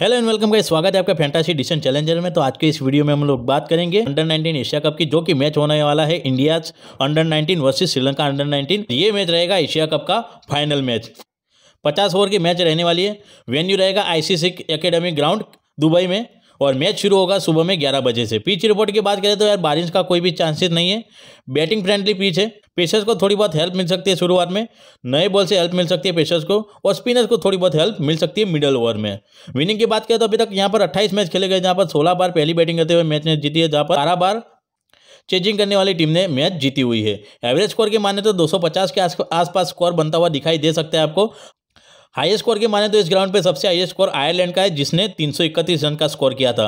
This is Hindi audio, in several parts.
हेलो एंड वेलकम का स्वागत है आपका फैंटासी डिशन चैलेंजर में तो आज के इस वीडियो में हम लोग बात करेंगे अंडर 19 एशिया कप की जो कि मैच होने वाला है इंडिया अंडर 19 वर्सेस श्रीलंका अंडर 19 ये मैच रहेगा एशिया कप का फाइनल मैच 50 ओवर की मैच रहने वाली है वेन्यू रहेगा आईसीसी एकेडमी ग्राउंड दुबई में और मैच शुरू होगा सुबह में ग्यारह बजे से पिच रिपोर्ट की बात करें तो यार बारिश का कोई भी चांसेस नहीं है बैटिंग फ्रेंडली पिच है पेशर्स को थोड़ी बहुत हेल्प मिल सकती है शुरुआत में नए बॉल से हेल्प मिल सकती है पेशर्स को और स्पिनर्स को थोड़ी बहुत हेल्प मिल सकती है मिडल ओवर में विनिंग की बात करें तो अभी तक यहाँ पर अट्ठाईस मैच खेले गए जहाँ पर सोलह बार पहली बैटिंग करते हुए मैच ने जीती है जहाँ पर बारह बार चेजिंग करने वाली टीम ने मैच जीती हुई है एवरेज स्कोर की माने तो 250 के आसपास स्कोर बनता हुआ दिखाई दे सकता है आपको हाई स्कोर की माने तो इस ग्राउंड पे सबसे हाई स्कोर आयरलैंड का है जिसने 331 रन का स्कोर किया था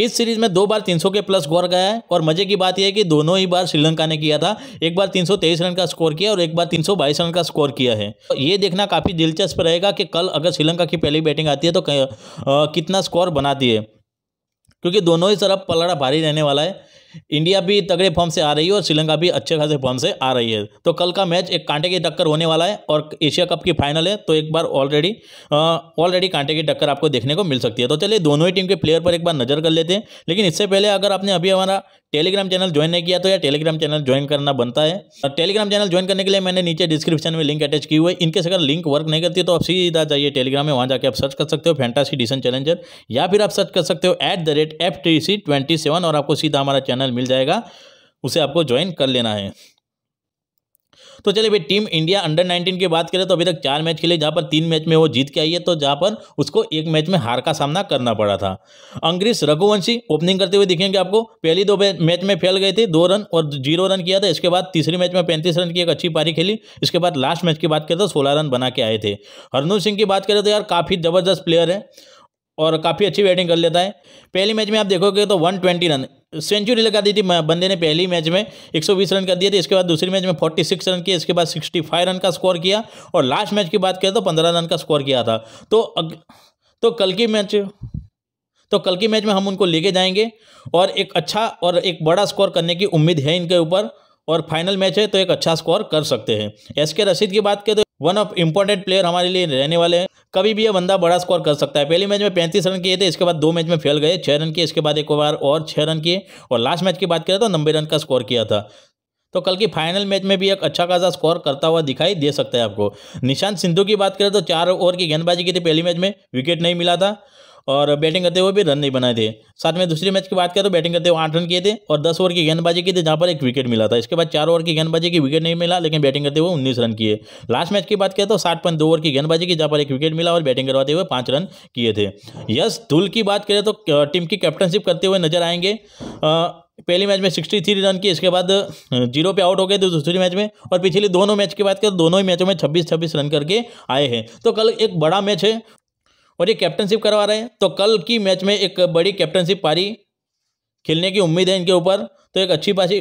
इस सीरीज में दो बार 300 के प्लस स्कोर गया है और मजे की बात यह है कि दोनों ही बार श्रीलंका ने किया था एक बार 323 रन का स्कोर किया और एक बार 322 रन का स्कोर किया है ये देखना काफ़ी दिलचस्प रहेगा कि कल अगर श्रीलंका की पहली बैटिंग आती है तो कितना स्कोर बनाती है क्योंकि दोनों ही तरफ पलड़ा भारी रहने वाला है इंडिया भी तगड़े फॉर्म से आ रही है और श्रीलंका भी अच्छे खासे फॉर्म से आ रही है तो कल का मैच एक कांटे की टक्कर होने वाला है और एशिया कप की फाइनल है तो एक बार ऑलरेडी ऑलरेडी कांटे की टक्कर आपको देखने को मिल सकती है तो चलिए दोनों ही टीम के प्लेयर पर एक बार नजर कर लेते हैं लेकिन इससे पहले अगर आपने अभी हमारा टेलीग्राम चैनल ज्वाइन नहीं किया तो या टेलीग्राम चैनल ज्वाइन करना बनता है टेलीग्राम चैनल ज्वाइन करने के लिए मैंने नीचे डिस्क्रिप्शन में लिंक अटैच की हुई है इनकेस अगर लिंक वर्क नहीं करती तो आप सीधा जाइए टेलीग्राम में वहाँ जाकर आप सर्च कर सकते हो फैंटासी डिसन चैलेंजर या फिर आप सर्च कर सकते हो at the rate F T C twenty seven और आपको सीधा हमारा चैनल चैनल मिल जाएगा उसे आपको ज्वाइन कर लेना है तो चलिए भाई टीम इंडिया अंडर 19 की बात करें तो अभी तक चार मैच खेले जहां पर तीन मैच में वो जीत के आई है तो जहां पर उसको एक मैच में हार का सामना करना पड़ा था अंग्रेज रघुवंशी ओपनिंग करते हुए दिखेंगे आपको पहली दो मैच में फैल गए थे दो रन और जीरो रन किया था इसके बाद तीसरी मैच में पैंतीस रन की एक अच्छी पारी खेली इसके बाद लास्ट मैच की बात करें तो सोलह रन बना के आए थे हरनू सिंह की बात करें तो यार काफ़ी ज़बरदस्त प्लेयर है और काफ़ी अच्छी बैटिंग कर लेता है पहली मैच में आप देखोगे तो 120 रन सेंचुरी लगा दी थी बंदे ने पहली मैच में 120 रन कर दिए थे इसके बाद दूसरी मैच में 46 रन किए इसके बाद 65 रन का स्कोर किया और लास्ट मैच की बात करें तो 15 रन का स्कोर किया था तो अग, तो कल की मैच तो कल की मैच में हम उनको लेके जाएंगे और एक अच्छा और एक बड़ा स्कोर करने की उम्मीद है इनके ऊपर और फाइनल मैच है तो एक अच्छा स्कोर कर सकते हैं एस के रशीद की बात करें तो वन ऑफ इंपॉर्टेंट प्लेयर हमारे लिए रहने वाले हैं कभी भी ये बंदा बड़ा स्कोर कर सकता है पहले मैच में पैंतीस रन किए थे इसके बाद दो मैच में फेल गए छः रन किए इसके बाद एक बार और छः रन किए और लास्ट मैच की बात करें तो नब्बे रन का स्कोर किया था तो कल की फाइनल मैच में भी एक अच्छा खासा स्कोर करता हुआ दिखाई दे सकता है आपको निशांत सिंधु की बात करें तो चार ओवर की गेंदबाजी की थी पहली मैच में विकेट नहीं मिला था और बैटिंग करते हुए भी रन नहीं बनाए थे साथ में दूसरी मैच की बात करें तो बैटिंग करते हुए आठ रन किए थे और दस ओवर की गेंदबाजी की थी जहाँ पर एक विकेट मिला था इसके बाद चार ओवर की गेंदबाजी की विकेट नहीं मिला लेकिन बैटिंग करते हुए उन्नीस रन किए लास्ट मैच की बात करें तो साठ पॉइंट दो ओवर की गेंदबाजी की जहाँ पर एक विकेट मिला और बैटिंग करवाते हुए पाँच रन किए थे यस धुल की बात करें तो टीम की कैप्टनशिप करते हुए नजर आएंगे पहले मैच में सिक्सटी थ्री रन किए इसके बाद जीरो पे आउट हो गए थे दूसरी मैच में और पिछले दोनों मैच की बात करें तो दोनों ही मैचों में छब्बीस छब्बीस रन करके आए हैं तो कल एक बड़ा मैच है और ये कैप्टनशिप करवा रहे हैं तो कल की मैच में एक बड़ी कैप्टनशिप पारी खेलने की उम्मीद है इनके ऊपर तो एक अच्छी पासी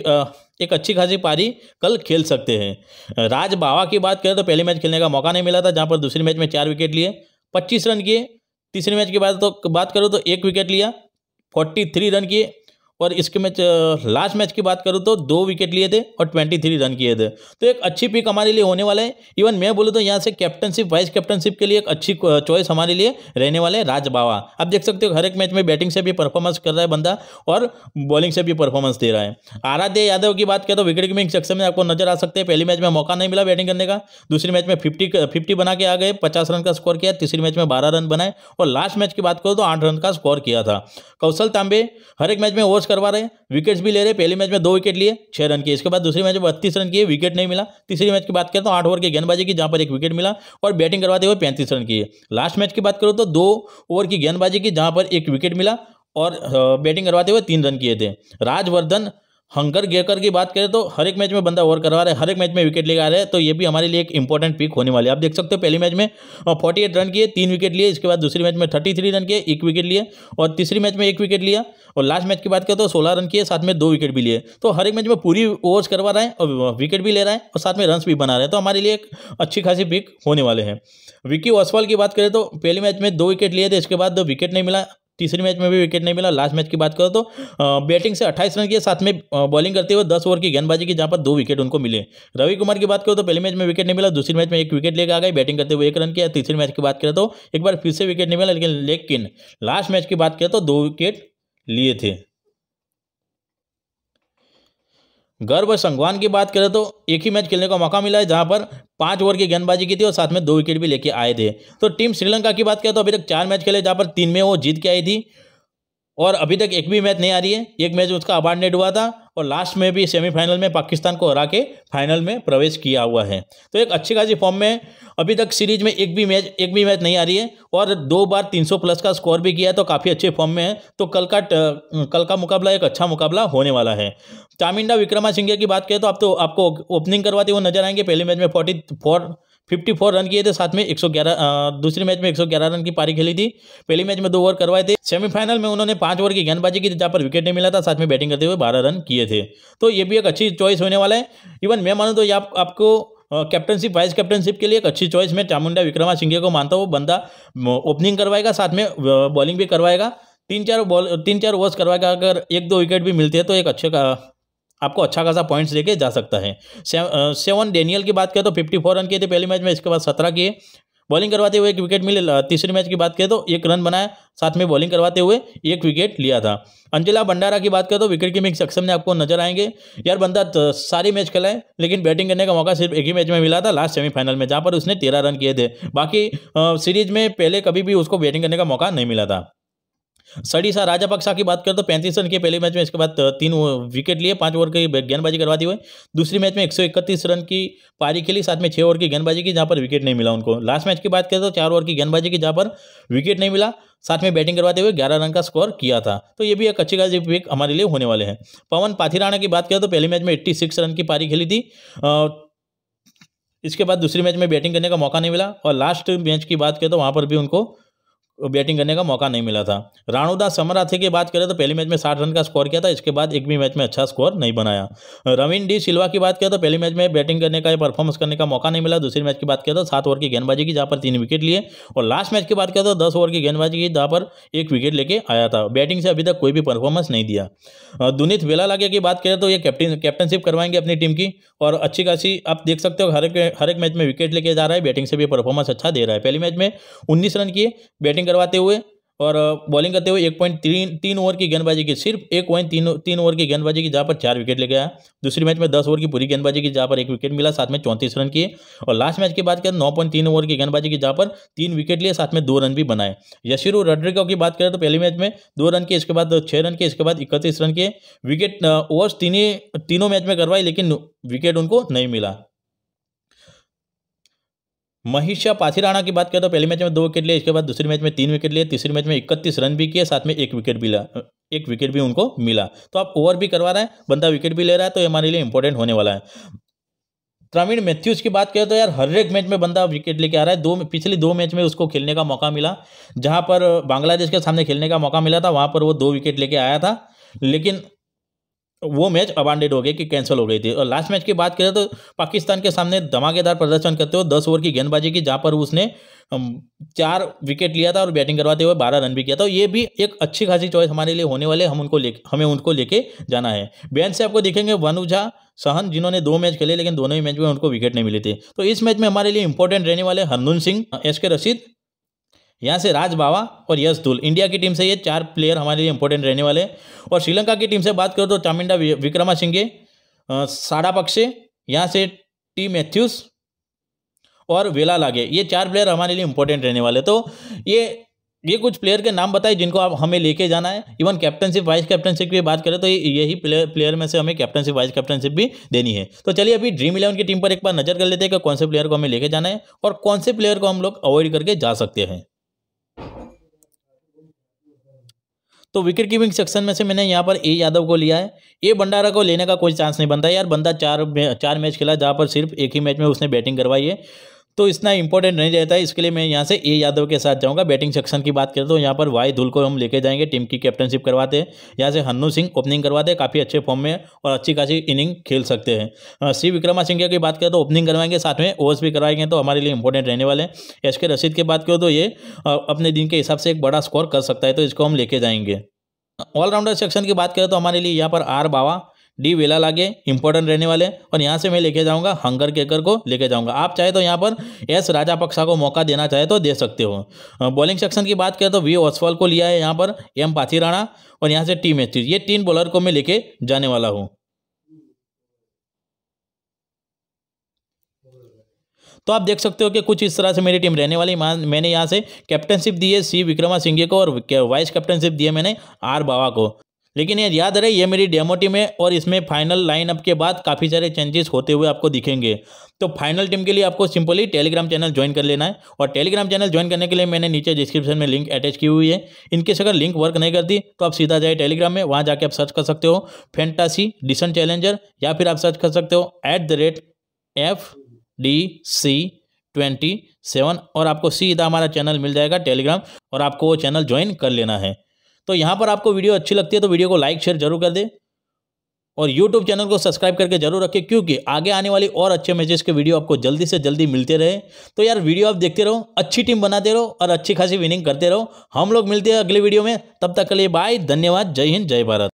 एक अच्छी खासी पारी कल खेल सकते हैं राज बावा की बात करें तो पहले मैच खेलने का मौका नहीं मिला था जहाँ पर दूसरे मैच में चार विकेट लिए पच्चीस रन किए तीसरे मैच की बात तो बात करो तो एक विकेट लिया फोर्टी थ्री रन किए और इसके मैच लास्ट मैच की बात करूँ तो दो विकेट लिए थे और ट्वेंटी थ्री रन किए थे तो एक अच्छी पिक हमारे लिए होने वाला है इवन मैं बोलूँ तो यहाँ से कैप्टनशिप वाइस कैप्टनशिप के लिए एक अच्छी चॉइस हमारे लिए रहने वाले हैं राज बावा आप देख सकते हो हर एक मैच में बैटिंग से भी परफॉर्मेंस कर रहा है बंदा और बॉलिंग से भी परफॉर्मेंस दे रहा है आराध्य यादव की बात करें तो विकेट कीपिंग सेक्शन में आपको नजर आ सकते हैं पहली मैच में मौका नहीं मिला बैटिंग करने का दूसरी मैच में फिफ्टी फिफ्टी बना के आ गए पचास रन का स्कोर किया तीसरी मैच में बारह रन बनाए और लास्ट मैच की बात करो तो आठ रन का स्कोर किया था कौशल तांबे हर एक मैच में ओवर क्रॉस करवा रहे हैं विकेट्स भी ले रहे हैं पहले मैच में दो विकेट लिए छह रन किए इसके बाद दूसरे मैच में बत्तीस रन किए विकेट नहीं मिला तीसरी मैच की बात करें तो आठ ओवर की गेंदबाजी की जहां पर एक विकेट मिला और बैटिंग करवाते हुए पैंतीस रन किए लास्ट मैच की बात करो तो दो ओवर की गेंदबाजी की जहां पर एक विकेट मिला और बैटिंग करवाते हुए तीन रन किए थे राजवर्धन हंकर गेकर की बात करें तो हर एक मैच में बंदा ओवर करवा रहा है हर एक मैच में विकेट लेकर आ रहा है तो ये भी हमारे लिए एक इंपॉर्टेंट पिक होने वाली है आप देख सकते हो पहली मैच में फोर्टी एट रन किए तीन विकेट लिए इसके बाद दूसरी मैच में थर्टी थ्री रन किए एक विकेट लिए और तीसरी मैच में एक विकेट लिया और लास्ट मैच की बात करें तो सोलह रन किए साथ में दो विकेट भी लिए तो हर एक मैच में पूरी ओवर्स करवा रहे हैं और विकेट भी ले रहे हैं और साथ में रन भी बना रहे हैं तो हमारे लिए एक अच्छी खासी पिक होने वाले हैं विकी ओसवाल की बात करें तो पहले मैच में दो विकेट लिए थे इसके बाद दो विकेट नहीं मिला तीसरे मैच में भी विकेट नहीं मिला लास्ट मैच की बात करो तो बैटिंग से 28 रन के साथ में बॉलिंग करते हुए 10 ओवर की गेंदबाजी की जहाँ पर दो विकेट उनको मिले रवि कुमार की बात करो तो पहले मैच में विकेट नहीं मिला दूसरे मैच में एक विकेट लेकर आ गए बैटिंग करते हुए एक रन किया तीसरे मैच की बात करें तो एक बार फिर से विकेट नहीं मिला लेकिन लेकिन लास्ट मैच की बात करें तो दो विकेट लिए थे गर्व संगवान की बात करें तो एक ही मैच खेलने का मौका मिला है जहां पर पांच ओवर की गेंदबाजी की थी और साथ में दो विकेट भी लेके आए थे तो टीम श्रीलंका की बात करें तो अभी तक चार मैच खेले जहां पर तीन में वो जीत के आई थी और अभी तक एक भी मैच नहीं आ रही है एक मैच उसका अबार्डनेट हुआ था और लास्ट में भी सेमीफाइनल में पाकिस्तान को हरा के फाइनल में प्रवेश किया हुआ है तो एक अच्छी खासी फॉर्म में अभी तक सीरीज में एक भी मैच एक भी मैच नहीं आ रही है और दो बार 300 प्लस का स्कोर भी किया है तो काफ़ी अच्छे फॉर्म में है तो कल का कल का मुकाबला एक अच्छा मुकाबला होने वाला है चामिंडा विक्रमा सिंघे की बात करें तो आप तो आपको ओपनिंग करवाते हुए नजर आएंगे पहले मैच में forty four fifty four run किए थे साथ में एक सौ ग्यारह दूसरे मैच में एक सौ ग्यारह रन की पारी खेली थी पहली मैच में दो ओवर करवाए थे सेमीफाइनल में उन्होंने पांच ओवर की गेंदबाजी की जहाँ पर विकेट नहीं मिला था साथ में बैटिंग करते हुए बारह रन किए थे तो ये भी एक अच्छी चॉइस होने वाला है इवन मैं मानूँ तो आप, आपको कैप्टनशिप वाइस कैप्टनशिप के लिए एक अच्छी चॉइस मैं चामुंडा विक्रमा सिंघे को मानता हूँ बंदा ओपनिंग करवाएगा साथ में बॉलिंग भी करवाएगा तीन चार बॉल तीन चार ओवर्स करवाएगा अगर एक दो विकेट भी मिलते हैं तो एक अच्छे आपको अच्छा खासा पॉइंट्स लेके जा सकता है सेवन डेनियल की बात करें तो फिफ्टी फोर रन किए थे पहले मैच में इसके बाद सत्रह किए बॉलिंग करवाते हुए एक विकेट मिले तीसरे मैच की बात करें तो एक रन बनाया साथ में बॉलिंग करवाते हुए एक विकेट लिया था अंजिला भंडारा की बात करें तो विकेट कीपिंग सक्षम ने आपको नजर आएंगे यार बंदा तो सारी मैच खेलाए लेकिन बैटिंग करने का मौका सिर्फ एक ही मैच में मिला था लास्ट सेमीफाइनल में जहाँ पर उसने तेरह रन किए थे बाकी सीरीज में पहले कभी भी उसको बैटिंग करने का मौका नहीं मिला था राजा पक्षा की बात करें तो पैंतीस रन के पहले मैच में इसके बाद तीन विकेट लिए पांच ओवर की गेंदबाजी करवा दी हुई दूसरी मैच में एक रन की पारी खेली साथ में छः ओवर की गेंदबाजी की जहां पर विकेट नहीं मिला उनको लास्ट मैच की बात करें तो चार ओवर की गेंदबाजी की जहाँ पर विकेट नहीं मिला साथ में बैटिंग करवाते हुए ग्यारह रन का स्कोर किया था तो ये भी एक अच्छी खासी पिक हमारे लिए होने वाले हैं पवन पाथिराणा की बात करें तो पहले मैच में एट्टी सिक्स रन की पारी खेली थी इसके बाद दूसरी मैच में बैटिंग करने का मौका नहीं मिला और लास्ट मैच की बात करें तो वहाँ पर भी उनको बैटिंग करने का मौका नहीं मिला था राणूदास समराथी की बात करें तो पहले मैच में साठ रन का स्कोर किया था इसके बाद एक भी मैच में अच्छा स्कोर नहीं बनाया रविन डी सिल्वा की बात करें तो पहली मैच में बैटिंग करने का या परफॉर्मेंस करने का मौका नहीं मिला दूसरी मैच की बात करें तो सात ओवर की गेंदबाजी की जहाँ पर तीन विकेट लिए और लास्ट मैच की बात करें तो दस ओवर की गेंदबाजी की जहाँ पर एक विकेट लेके आया था बैटिंग से अभी तक कोई भी परफॉर्मेंस नहीं दिया दुनित वेलालागे की बात करें तो ये कैप्टन कैप्टनशिप करवाएंगे अपनी टीम की और अच्छी खासी आप देख सकते हो हर एक हर एक मैच में विकेट लेके जा रहा है बैटिंग से भी परफॉर्मेंस अच्छा दे रहा है पहली मैच में उन्नीस रन किए बैटिंग बैटिंग करवाते हुए और बॉलिंग करते हुए एक पॉइंट तीन तीन ओवर की गेंदबाजी की सिर्फ एक पॉइंट तीन तीन ओवर की गेंदबाजी की जहाँ पर चार विकेट ले गया दूसरी मैच में दस ओवर की पूरी गेंदबाजी की जहाँ पर एक विकेट मिला साथ में चौंतीस रन किए और लास्ट मैच की बात करें नौ पॉइंट तीन ओवर की गेंदबाजी की जहाँ पर तीन विकेट लिए साथ में दो रन भी बनाए यशिरू रड्रिको की बात करें तो पहले मैच में दो रन के इसके बाद छः रन के इसके बाद इकतीस रन के विकेट ओवर्स तीन तीनों मैच में करवाई लेकिन विकेट उनको नहीं मिला पाथी राणा की बात करें तो पहले मैच में दो विकेट लिए इसके बाद दूसरी मैच में तीन विकेट लिए तीसरे मैच में इकतीस रन भी किए साथ में एक विकेट भी ला एक विकेट भी उनको मिला तो आप ओवर भी करवा रहे हैं बंदा विकेट भी ले रहा है तो ये हमारे लिए इंपॉर्टेंट होने वाला है प्रवीण मैथ्यूज की बात करें तो यार हर एक मैच में बंदा विकेट लेके आ रहा है दो पिछले दो मैच में उसको खेलने का मौका मिला जहां पर बांग्लादेश के सामने खेलने का मौका मिला था वहां पर वो दो विकेट लेके आया था लेकिन वो मैच अबांडेड हो गया कि कैंसिल हो गई थी और लास्ट मैच की बात करें तो पाकिस्तान के सामने धमाकेदार प्रदर्शन करते हुए दस ओवर की गेंदबाजी की जहाँ पर उसने चार विकेट लिया था और बैटिंग करवाते हुए बारह रन भी किया था ये भी एक अच्छी खासी चॉइस हमारे लिए होने वाले हम उनको ले हमें उनको लेके जाना है बैन से आपको देखेंगे वनुझा सहन जिन्होंने दो मैच खेले लेकिन दोनों ही मैच में उनको विकेट नहीं मिली थी तो इस मैच में हमारे लिए इंपॉर्टेंट रहने वाले हरनून सिंह एस के रशीद यहाँ से राज बावा और यशदुल इंडिया की टीम से ये चार प्लेयर हमारे लिए इंपॉर्टेंट रहने वाले हैं और श्रीलंका की टीम से बात करो तो चामिंडा विक्रमा सिंघे साडा पक्षे यहाँ से टी मैथ्यूस और वेला लागे ये चार प्लेयर हमारे लिए इंपॉर्टेंट रहने वाले तो ये ये कुछ प्लेयर के नाम बताए जिनको आप हमें लेके जाना है इवन कैप्टनशिप वाइस कैप्टनशिप की बात करें तो यही प्लेयर प्लेयर में से हमें कैप्टनशिप वाइस कैप्टनशिप भी देनी है तो चलिए अभी ड्रीम इलेवन की टीम पर एक बार नजर कर लेते हैं कि कौन से प्लेयर को हमें लेके जाना है और कौन से प्लेयर को हम लोग अवॉइड करके जा सकते हैं तो विकेट कीपिंग सेक्शन में से मैंने यहाँ पर ए यादव को लिया है ए भंडारा को लेने का कोई चांस नहीं बनता यार बंदा चार चार मैच खेला जहाँ पर सिर्फ एक ही मैच में उसने बैटिंग करवाई है तो इतना इंपॉर्टेंट नहीं रहता है इसके लिए मैं यहाँ से ए यादव के साथ जाऊँगा बैटिंग सेक्शन की बात करें तो यहाँ पर वाई धुल को हम लेके जाएंगे टीम की कैप्टनशिप करवाते हैं यहाँ से हन्नू सिंह ओपनिंग करवाते हैं काफ़ी अच्छे फॉर्म में और अच्छी खासी इनिंग खेल सकते हैं सी विक्रमा सिंह की बात करें तो ओपनिंग करवाएंगे साथ में ओवर्स भी करवाएंगे तो हमारे लिए इंपॉर्टेंट रहने वाले हैं एस के रशीद की बात करो तो ये अपने दिन के हिसाब से एक बड़ा स्कोर कर सकता है तो इसको हम लेके जाएंगे ऑलराउंडर सेक्शन की बात करें तो हमारे लिए यहाँ पर आर बाबा डी वेला लागे इंपॉर्टेंट रहने वाले और यहाँ से मैं लेके जाऊँगा हंगर केकर को लेके जाऊँगा आप चाहे तो यहाँ पर एस राजा पक्षा को मौका देना चाहे तो दे सकते हो बॉलिंग सेक्शन की बात करें तो वी ओसवाल को लिया है यहाँ पर एम पाथी राणा और यहाँ से टीम मैथ्यूज ये तीन बॉलर को मैं लेके जाने वाला हूँ तो आप देख सकते हो कि कुछ इस तरह से मेरी टीम रहने वाली मैंने यहाँ से कैप्टनशिप दी है सी विक्रमा सिंघे को और वाइस कैप्टनशिप दी है मैंने आर बाबा को लेकिन ये याद रहे ये मेरी डेमो टीम है और इसमें फाइनल लाइनअप के बाद काफ़ी सारे चेंजेस होते हुए आपको दिखेंगे तो फाइनल टीम के लिए आपको सिंपली टेलीग्राम चैनल ज्वाइन कर लेना है और टेलीग्राम चैनल ज्वाइन करने के लिए मैंने नीचे डिस्क्रिप्शन में लिंक अटैच की हुई है इनके से अगर लिंक वर्क नहीं करती तो आप सीधा जाए टेलीग्राम में वहाँ जाके आप सर्च कर सकते हो फेंटासी डिसन चैलेंजर या फिर आप सर्च कर सकते हो at the rate F D C twenty seven और आपको सीधा हमारा चैनल मिल जाएगा टेलीग्राम और आपको वो चैनल ज्वाइन कर लेना है तो यहाँ पर आपको वीडियो अच्छी लगती है तो वीडियो को लाइक शेयर जरूर कर दे और यूट्यूब चैनल को सब्सक्राइब करके जरूर रखें क्योंकि आगे आने वाली और अच्छे मैचेस के वीडियो आपको जल्दी से जल्दी मिलते रहे तो यार वीडियो आप देखते रहो अच्छी टीम बनाते रहो और अच्छी खासी विनिंग करते रहो हम लोग मिलते हैं अगले वीडियो में तब तक के लिए बाय धन्यवाद जय हिंद जय भारत